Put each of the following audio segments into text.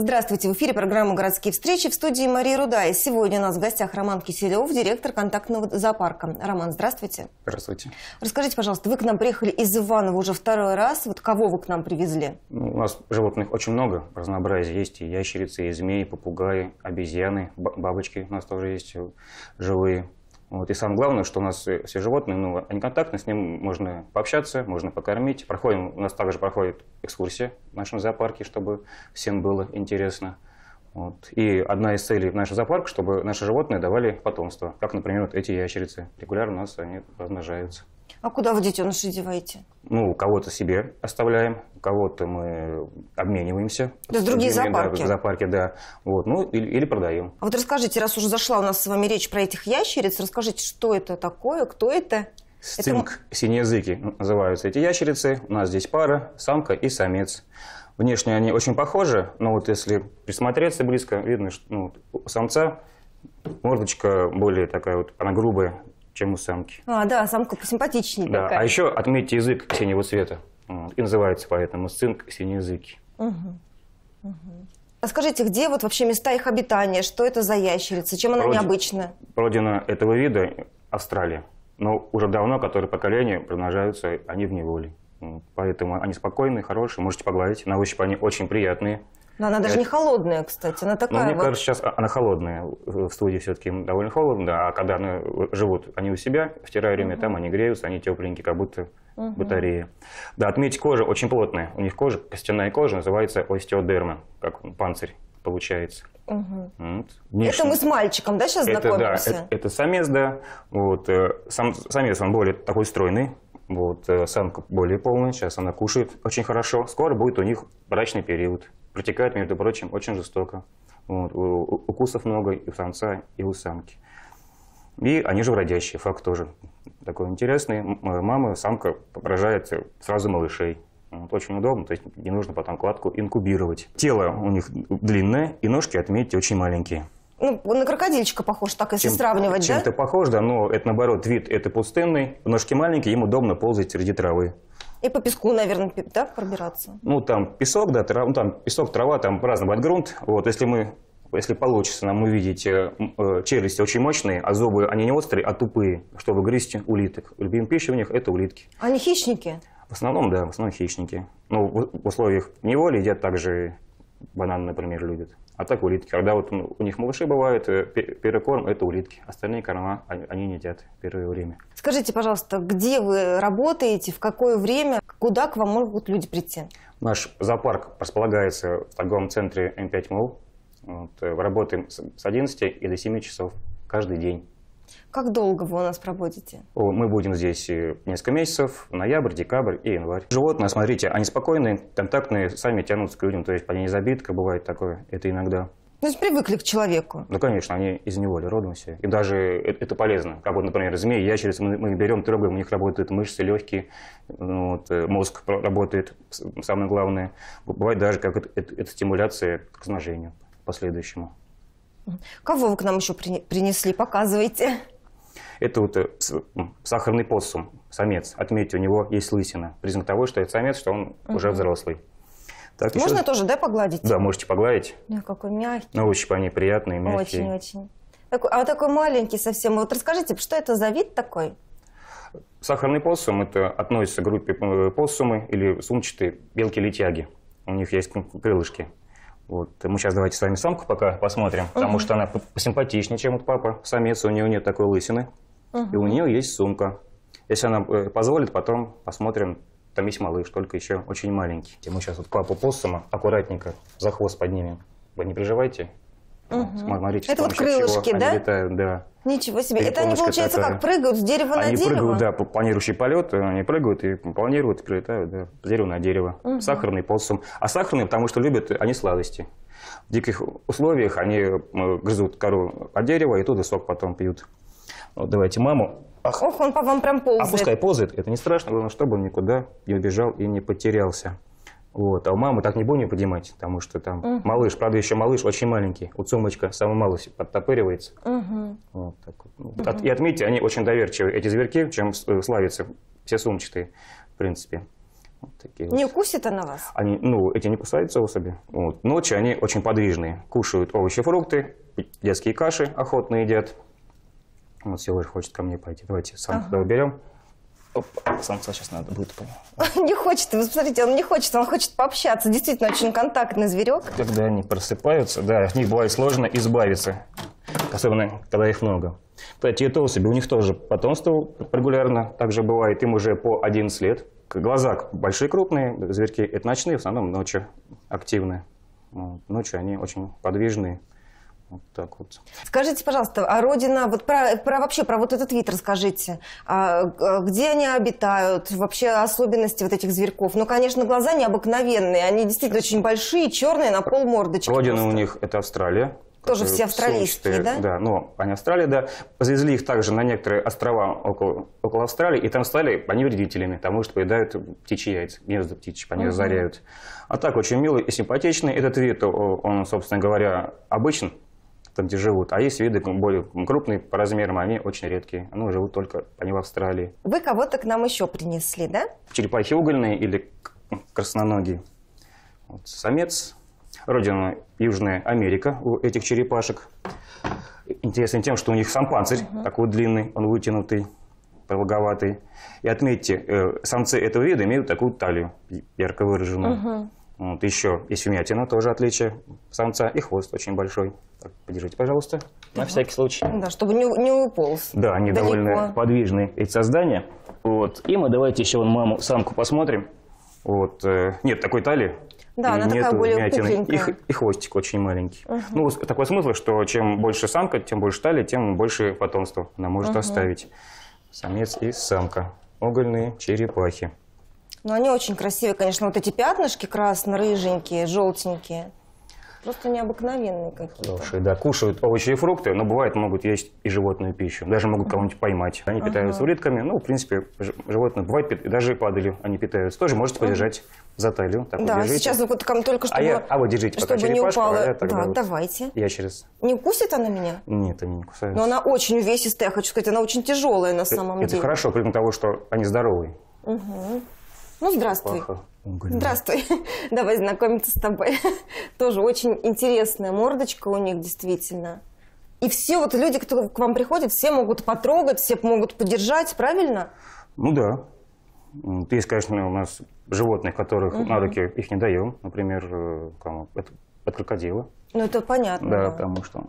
Здравствуйте, в эфире программа «Городские встречи» в студии Марии Руда. И сегодня у нас в гостях Роман Киселев, директор контактного зоопарка. Роман, здравствуйте. Здравствуйте. Расскажите, пожалуйста, вы к нам приехали из Иванова уже второй раз. Вот кого вы к нам привезли? Ну, у нас животных очень много, разнообразие есть. И ящерицы, и змеи, и попугаи, обезьяны, бабочки у нас тоже есть э, живые. Вот. И самое главное, что у нас все животные, ну, они контактные, с ним можно пообщаться, можно покормить. Проходим, у нас также проходит экскурсия в нашем зоопарке, чтобы всем было интересно. Вот. И одна из целей нашего зоопарка, чтобы наши животные давали потомство, как, например, вот эти ящерицы. Регулярно у нас они размножаются. А куда вы детенышей деваете? Ну, кого-то себе оставляем, кого-то мы обмениваемся. Да в другие зоопарки? Да, зоопарке, да. Вот, ну, или, или продаем. А вот расскажите, раз уже зашла у нас с вами речь про этих ящериц, расскажите, что это такое, кто это? Стинг, это... синеязыки называются эти ящерицы. У нас здесь пара, самка и самец. Внешне они очень похожи, но вот если присмотреться близко, видно, что ну, у самца мордочка более такая вот, она грубая, чем у самки. А, да, самка посимпатичнее да. Такая. А еще отметьте язык синего цвета. И называется поэтому сцинк синеязыки. Угу. Угу. А скажите, где вот вообще места их обитания? Что это за ящерица? Чем она Род... необычна? Родина этого вида – Австралия. Но уже давно, которые поколения размножаются, они в неволе. Поэтому они спокойные, хорошие, можете погладить. На ощупь они очень приятные. Но она даже это... не э, холодная, кстати, она такая. Ну, мне вот... кажется, сейчас а, она холодная. В студии все-таки довольно холодно, а когда они э, живут они у себя в террариуме, угу. там они греются, они тепленькие, как будто угу. батареи. Да, отметить кожа очень плотная. У них кожа, костяная кожа, называется остеодерма, как панцирь получается. Угу. Вот. Это мы с мальчиком, да, сейчас это, знакомимся? Да, это, это самец, да. Вот, э, сам, самец, он более такой стройный, вот, самка более полная, сейчас она кушает очень хорошо. Скоро будет у них брачный период протекает, между прочим, очень жестоко. Вот, у, укусов много и у самца, и у самки. И они же вродящие, факт тоже такой интересный. Э, мама, самка рожает сразу малышей. Вот, очень удобно, то есть не нужно потом кладку инкубировать. Тело у них длинное, и ножки, отметьте, очень маленькие. Ну, на крокодильчика похож, так если чем, сравнивать, чем да? Чем-то похож, да, но это наоборот, вид это пустынный, ножки маленькие, им удобно ползать среди травы. И по песку, наверное, да, пробираться? Ну, там песок, да, трав, ну, там песок, трава, там разный грунт. Вот, если мы если получится нам увидеть, э, э, челюсти очень мощные, а зубы, они не острые, а тупые, чтобы грызть улиток. Любимая пища у них – это улитки. Они хищники? В основном, да, в основном хищники. Ну, в, в условиях неволи едят также банан, например, любят. А так улитки, когда вот у них малыши бывают, э, корм это улитки. Остальные корма они не едят первое время. Скажите, пожалуйста, где вы работаете, в какое время, куда к вам могут люди прийти? Наш зоопарк располагается в торговом центре М5 МОЛ. Вот, э, работаем с 11 и до 7 часов каждый день. Как долго вы у нас проводите? Мы будем здесь э, несколько месяцев, ноябрь, декабрь и январь. Животные, смотрите, они спокойные, контактные, сами тянутся к людям, то есть по ней забитка, бывает такое, это иногда. То есть привыкли к человеку? Ну, конечно, они из неволи родом все. И даже э, это, полезно. Как вот, например, змеи, ящерицы, мы, берем, трогаем, у них работают мышцы, легкие, ну вот, э, мозг работает, самое главное. Бывает даже как это, это, это стимуляция к размножению последующему. Кого вы к нам еще при... принесли? Показывайте. Это вот э, сахарный постсум, самец. Отметьте, у него есть лысина. Признак того, что это самец, что он угу. уже взрослый. Так, Можно еще... тоже, да, погладить? Да, можете погладить. Да, какой мягкий. На ощупь они приятные, мягкие. Очень, очень. Такой, а вот такой маленький совсем. Вот расскажите, что это за вид такой? Сахарный посум – это относится к группе э, посумы или сумчатые белки-летяги. У них есть крылышки. Вот. Мы сейчас давайте с вами самку пока посмотрим, угу. потому что она посимпатичнее, чем вот папа. Самец, у нее нет такой лысины. Угу. И у нее есть сумка. Если она э, позволит, потом посмотрим. Там есть малыш, только еще очень маленький. Мы сейчас вот папу поссума аккуратненько за хвост поднимем. Вы не переживайте, Угу. Смотрите, это вот крылышки, да? Они летают, да. Ничего себе. Это они, получается, такая. как прыгают с дерева они на дерево? Они прыгают, да, планирующий полет. Э, они прыгают и планируют, прилетают, да, с дерева на дерево. Угу. Сахарный ползцем. А сахарные, потому что любят они сладости. В диких условиях они э, грызут кору от дерева и туда сок потом пьют. Вот давайте маму. Ох, он по вам прям ползает. А пускай ползает, это не страшно. Главное, чтобы он никуда не убежал и не потерялся. Вот. А у мамы так не будем поднимать, потому что там угу. малыш, правда, еще малыш очень маленький. У Цумочка самый малый подтопыривается. Угу. Вот так вот. Угу. От, и отметьте, они очень доверчивые эти зверьки, чем э, славятся. Все сумчатые, в принципе. Вот такие не вот. укусит она вас? Они, ну, эти не кусаются особи. Вот. Ночью они очень подвижные. Кушают овощи, фрукты, детские каши охотно едят. Вот Силуэр хочет ко мне пойти. Давайте сам ага. туда уберем. Самца сейчас надо будет, по Не хочет, вы смотрите, он не хочет, он хочет пообщаться. Действительно, очень контактный зверек. Когда они просыпаются, да, от них бывает сложно избавиться. Особенно, когда их много. Кстати, и толстыми, у них тоже потомство регулярно также бывает. Им уже по 11 лет. Глаза большие, крупные, зверьки это ночные, в основном ночью активные. Ночью они очень подвижные. Вот так вот. Скажите, пожалуйста, а родина, вот про, про вообще про вот этот вид расскажите. А, а, где они обитают, вообще особенности вот этих зверьков? Ну, конечно, глаза необыкновенные, они действительно очень большие, черные, на пол мордочки. Родина просто. у них это Австралия. Тоже э, все австралийские, сумчатые, да? Да, но они Австралия, да. Завезли их также на некоторые острова около, около Австралии, и там стали они вредителями, потому что поедают птичьи яйца, гнезда птичьи, они угу. разоряют. А так, очень милый и симпатичный этот вид, он, собственно говоря, обычный там, где живут. А есть виды более крупные по размерам, они очень редкие. Ну, живут только они в Австралии. Вы кого-то к нам еще принесли, да? Черепахи угольные или красноногие. Вот, самец. Родина Южная Америка у этих черепашек. Интересен тем, что у них сам панцирь угу. такой длинный, он вытянутый, продолговатый. И отметьте, э, самцы этого вида имеют такую талию ярко выраженную. Угу. Вот еще и сюмятина, тоже отличие самца, и хвост очень большой. Так, подержите, пожалуйста, на угу. всякий случай. Да, чтобы не, не уполз. Да, они Далеко. довольно подвижные, эти создания. Вот. И мы давайте еще вон маму, самку посмотрим. Вот. Э, нет такой талии. Да, она нету такая более пухленькая. И, и хвостик очень маленький. Угу. Ну, такой смысл, что чем больше самка, тем больше талия, тем больше потомства она может угу. оставить. Самец и самка. Угольные черепахи. Ну, они очень красивые, конечно, вот эти пятнышки красно-рыженькие, желтенькие. Просто необыкновенные какие-то. Слушай, да, кушают овощи и фрукты, но бывает могут есть и животную пищу. Даже могут кого-нибудь поймать. Они ага. питаются улитками. Ну, в принципе, животные бывает, даже и падали они питаются. Тоже можете подержать за талию. Так, да, вот сейчас вот там только чтобы... А, я, а вот держите пока чтобы не упала. А да, вот давайте. Я через... Не укусит она меня? Нет, они не кусают. Но она очень увесистая, хочу сказать. Она очень тяжелая на самом это, деле. Это хорошо, кроме того, что они здоровые. Угу. Ну, здравствуй. Паха. Здравствуй. Давай знакомиться с тобой. Тоже очень интересная мордочка у них, действительно. И все вот люди, кто к вам приходит, все могут потрогать, все могут поддержать, правильно? Ну да. Есть, конечно, у нас животных, которых угу. на руки их не даем. Например, э, кому? Это, от крокодила. Ну это понятно. Да, да. потому что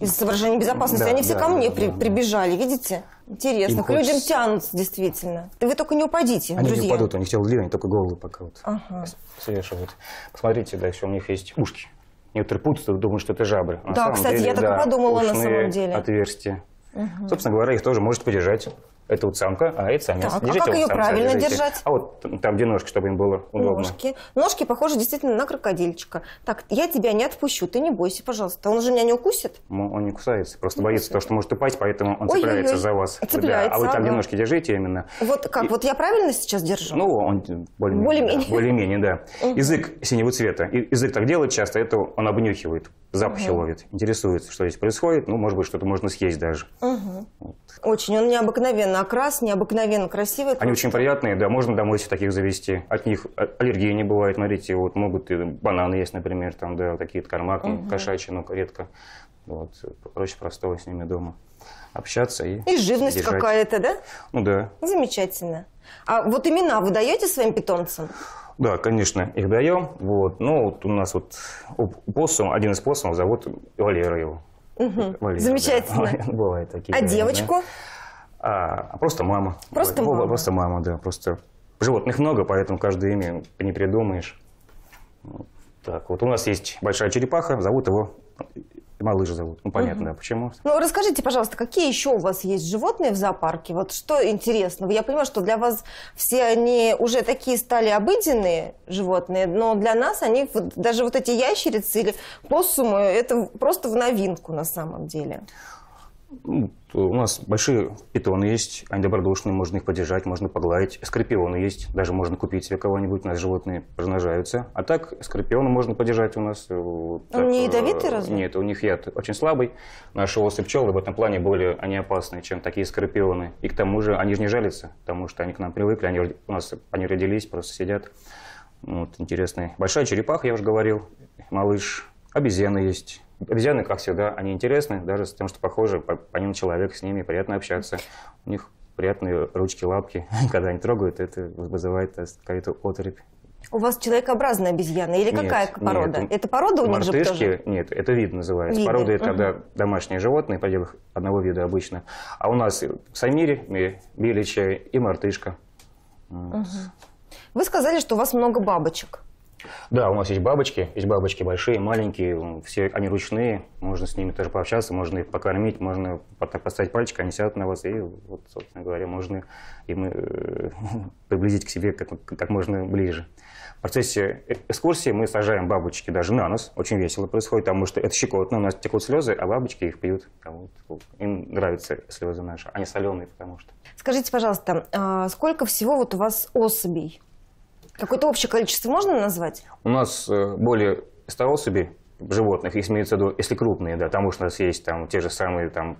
из соображений безопасности. Да, Они все да, ко мне да, при, да. прибежали, видите? Интересно, Им к хочется... людям тянутся, действительно. Да вы только не упадите, Они друзья. не упадут, у них тело длинное, только головы пока вот ага. свешивают. Посмотрите, да, еще у них есть ушки. Некоторые путаются, думают, что это жабры. А да, кстати, деле, я так да, и подумала на самом деле. отверстия. Угу. Собственно говоря, их тоже может подержать. Это вот самка, а это самец. Так, держите а как ее самца, правильно держите. держать? А вот там, где ножки, чтобы им было удобно. Ножки. Ножки похожи действительно на крокодильчика. Так, я тебя не отпущу, ты не бойся, пожалуйста. Он же меня не укусит? Он не кусается, просто не боится кусает. того, что может упасть, поэтому он Ой -ой -ой. цепляется за вас. Цепляется, да. А вы там, где ножки держите именно. Вот как, И... вот я правильно сейчас держу? Ну, он более-менее. Более-менее, да. Более Язык синего цвета. И язык так делает часто, это он обнюхивает, запахи угу. ловит, интересуется, что здесь происходит. Ну, может быть, что-то можно съесть даже. Угу. Вот. Очень, он необыкновенно окрас, необыкновенно красивый. Они очень приятные, да, можно домой себе таких завести. От них а, аллергии не бывает, смотрите, вот могут и бананы есть, например, там, да, такие корма угу. кошачьи, но редко. Вот, проще простого с ними дома общаться и И живность какая-то, да? Ну да. Замечательно. А вот имена вы даете своим питомцам? Да, конечно, их даем. Вот. Ну, вот у нас вот посум, один из посумов зовут Валера его. Угу. Валера, Замечательно. Да. Бывают такие. А девочку? Да. А, а просто мама. Просто мама? Просто мама, да. Просто животных много, поэтому каждое имя не придумаешь. Вот так вот. У нас есть большая черепаха, зовут его Малыш зовут. Ну, понятно, угу. да, почему. Ну, расскажите, пожалуйста, какие еще у вас есть животные в зоопарке? Вот что интересного? Я понимаю, что для вас все они уже такие стали обыденные животные, но для нас они, даже вот эти ящерицы или посумы, это просто в новинку на самом деле. Ну, у нас большие питоны есть, они можно их поддержать, можно погладить. Скорпионы есть, даже можно купить себе кого-нибудь, у нас животные размножаются. А так, скорпионы можно поддержать у нас. Э, Он так, не э, ядовитый разве? Нет, у них яд очень слабый. Наши осы пчелы в этом плане более они опасны, чем такие скорпионы. И к тому же они же не жалятся, потому что они к нам привыкли, они у нас они родились, просто сидят. Ну, вот, интересный. Большая черепаха, я уже говорил, малыш. Обезьяны есть. Обезьяны, как всегда, они интересны, даже с тем, что похожи по, по ним человек, с ними приятно общаться. У них приятные ручки, лапки. Когда они трогают, это вызывает э, какую-то отрыбь. У вас человекообразная обезьяна или нет, какая порода? Нет, это порода у них мартышки, же тоже? Нет, это вид называется. Виды. Порода – это угу. когда домашние животные, по одного вида обычно. А у нас в Самире беличья и мартышка. Угу. Вы сказали, что у вас много бабочек. Да, у нас есть бабочки, есть бабочки большие, маленькие, все они ручные, можно с ними тоже пообщаться, можно их покормить, можно поставить пальчик, они сядут на вас, и вот, собственно говоря, можно им э, приблизить к себе как, как можно ближе. В процессе э, экскурсии мы сажаем бабочки даже на нос, очень весело происходит, потому что это щекотно, у нас текут слезы, а бабочки их пьют, вот, им нравятся слезы наши, они соленые потому что. Скажите, пожалуйста, а сколько всего вот у вас особей? Какое-то общее количество можно назвать? У нас э, более ста особей животных, если имеется в виду, если крупные, да, потому что у нас есть там те же самые там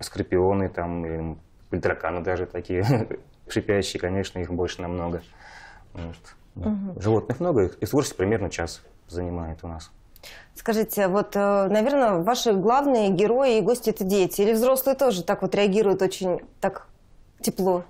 скорпионы, там, или, или тараканы даже такие шипящие, конечно, их больше намного. Вот. Угу. Животных много, и сложность примерно час занимает у нас. Скажите, вот, э, наверное, ваши главные герои и гости – это дети. Или взрослые тоже так вот реагируют очень так тепло?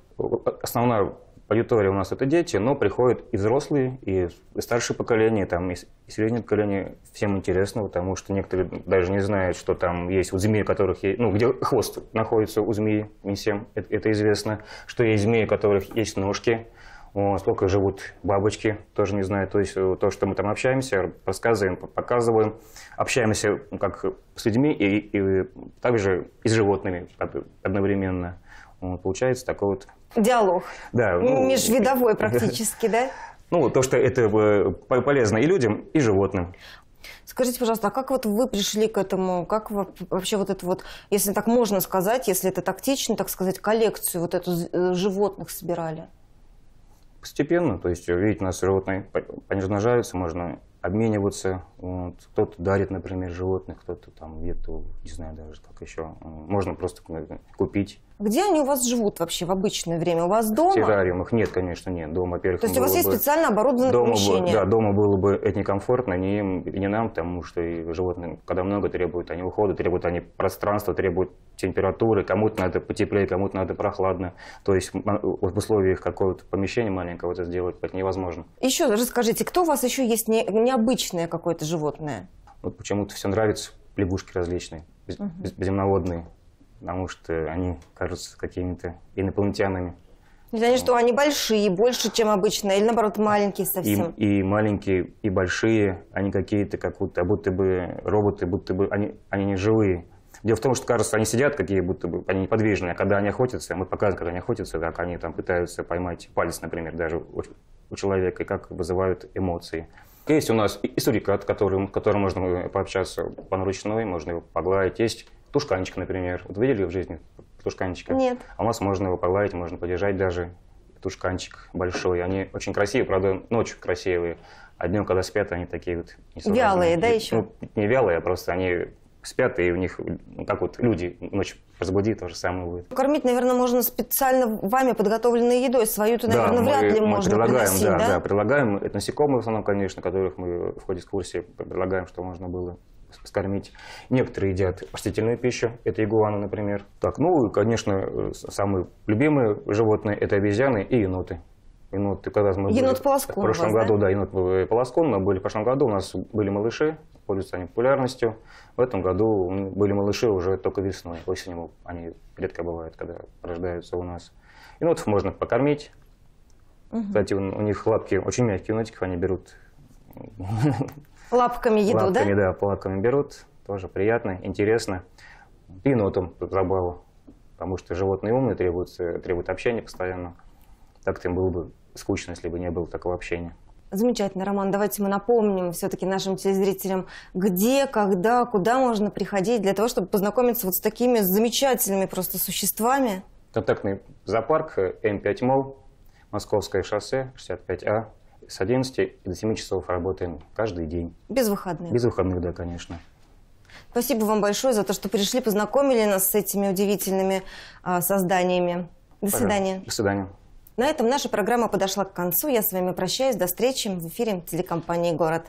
Основная аудитория у нас это дети, но приходят и взрослые, и старшее поколение, там, и среднее поколение. Всем интересно, потому что некоторые даже не знают, что там есть у змеи, у которых есть, ну, где хвост находится у змеи, не всем это, это известно, что есть змеи, у которых есть ножки, о, сколько живут бабочки, тоже не знаю. То есть э, то, что мы там общаемся, рассказываем, показываем, общаемся ну, как с людьми и, и также и с животными одновременно. Вот, получается такой вот Диалог. Да. Ну, Межвидовой практически, да? Ну, то, что это э, полезно и людям, и животным. Скажите, пожалуйста, а как вот вы пришли к этому? Как вообще вот это вот, если так можно сказать, если это тактично, так сказать, коллекцию вот эту э, животных собирали? Постепенно, то есть, э, видите, у нас животные понижножаются, можно обмениваться вот. Кто-то дарит, например, животных, кто-то там нету, не знаю даже как еще. Можно просто купить. Где они у вас живут вообще в обычное время? У вас дома? В террариумах нет, конечно, нет. Дома, во-первых, То есть у вас есть бы... специально оборудованное дома помещение? Бы, да, дома было бы это некомфортно ни им, не нам, потому что и животные, когда много требуют они ухода, требуют они пространства, требуют температуры. Кому-то надо потеплее, кому-то надо прохладно. То есть в условиях какого-то помещения маленького это сделать невозможно. Еще расскажите, кто у вас еще есть не, необычное какое-то животное? Вот почему-то все нравится, лягушки различные, без, угу. земноводные, потому что они кажутся какими-то инопланетянами. Значит, что они большие, больше, чем обычно, или наоборот маленькие совсем? И, и маленькие, и большие, они а какие-то как будто, а будто бы роботы, будто бы они, они не живые. Дело в том, что, кажется, они сидят какие будто бы, они неподвижные, а когда они охотятся, мы показываем, когда они охотятся, как они там пытаются поймать палец, например, даже у, у человека, и как вызывают эмоции. Есть у нас историк, от которого, который можно пообщаться по ручной, можно его погладить. Есть тушканчик, например. Вот видели в жизни тушканчика? Нет. А у нас можно его погладить, можно подержать даже. Тушканчик большой. Они очень красивые, правда, ночью красивые. А днем, когда спят, они такие вот... Вялые, да, еще? Ну, не вялые, а просто они спят, и у них ну, так вот люди ночью разбуди, то же самое будет. Кормить, наверное, можно специально вами подготовленной едой. Свою-то, да, наверное, мы, вряд ли мы можно предлагаем, да, да? да, предлагаем. Это насекомые в основном, конечно, которых мы в ходе экскурсии предлагаем, что можно было скормить. Некоторые едят растительную пищу, это игуаны, например. Так, ну и, конечно, самые любимые животные – это обезьяны и еноты. Енот, когда мы енот были, полоскун в прошлом вас, году, да? да, енот был э, полоскун, мы были в прошлом году, у нас были малыши, пользуются они популярностью. В этом году были малыши уже только весной, осенью они редко бывают, когда рождаются у нас. Енотов ну можно покормить. Угу. Кстати, у, у них лапки очень мягкие у они берут... Лапками еду, лапками, да? да, лапками берут. Тоже приятно, интересно. И Енотом забава, потому что животные умные, требуют, требуют общения постоянно. Так-то им было бы скучно, если бы не было такого общения. Замечательно, Роман. Давайте мы напомним все-таки нашим телезрителям, где, когда, куда можно приходить для того, чтобы познакомиться вот с такими замечательными просто существами. Контактный зоопарк М5 МОЛ, Московское шоссе 65А. С 11 до 7 часов работаем каждый день. Без выходных? Без выходных, да, конечно. Спасибо вам большое за то, что пришли, познакомили нас с этими удивительными а, созданиями. До Пожалуйста. свидания. До свидания. На этом наша программа подошла к концу. Я с вами прощаюсь. До встречи в эфире телекомпании «Город».